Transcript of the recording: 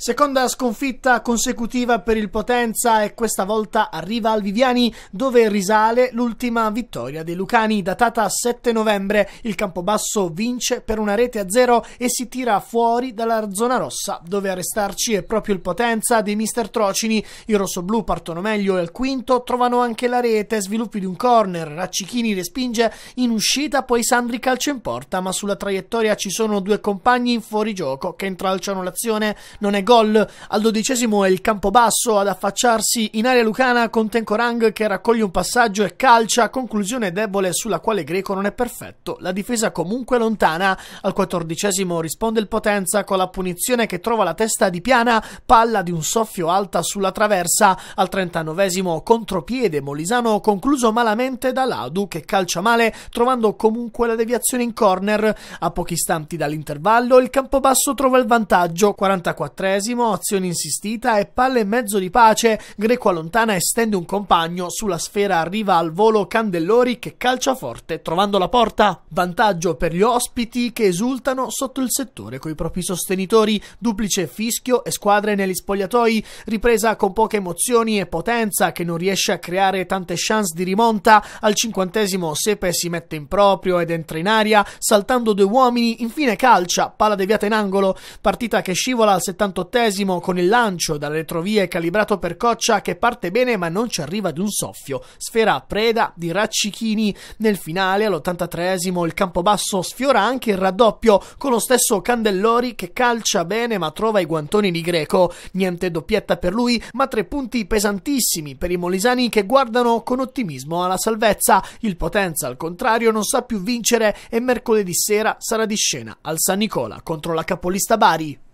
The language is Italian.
Seconda sconfitta consecutiva per il Potenza e questa volta arriva al Viviani dove risale l'ultima vittoria dei Lucani datata 7 novembre. Il Campobasso vince per una rete a zero e si tira fuori dalla zona rossa dove a restarci è proprio il Potenza dei mister Trocini. I rossoblù partono meglio e al quinto trovano anche la rete, sviluppi di un corner, Raccichini respinge in uscita poi Sandri calcia in porta ma sulla traiettoria ci sono due compagni in fuorigioco che intralciano l'azione. Non è gol al dodicesimo è il campo basso ad affacciarsi in area lucana con Tenkorang che raccoglie un passaggio e calcia, conclusione debole sulla quale Greco non è perfetto, la difesa comunque lontana, al quattordicesimo risponde il Potenza con la punizione che trova la testa di Piana, palla di un soffio alta sulla traversa, al trentanovesimo contropiede Molisano concluso malamente da Ladu che calcia male trovando comunque la deviazione in corner, a pochi istanti dall'intervallo il campo basso trova il vantaggio, 44 azione insistita e palle e mezzo di pace, Greco allontana e stende un compagno, sulla sfera arriva al volo Candellori che calcia forte trovando la porta. Vantaggio per gli ospiti che esultano sotto il settore coi propri sostenitori, duplice fischio e squadre negli spogliatoi, ripresa con poche emozioni e potenza che non riesce a creare tante chance di rimonta, al cinquantesimo Sepe si mette in proprio ed entra in aria, saltando due uomini, infine calcia, palla deviata in angolo, partita che scivola al 78 48 con il lancio dalle retrovie calibrato per Coccia che parte bene ma non ci arriva di un soffio. Sfera preda di Raccichini nel finale all'83 il Campobasso sfiora anche il raddoppio con lo stesso Candellori che calcia bene ma trova i guantoni di Greco. Niente doppietta per lui ma tre punti pesantissimi per i molisani che guardano con ottimismo alla salvezza. Il Potenza al contrario non sa più vincere e mercoledì sera sarà di scena al San Nicola contro la capolista Bari.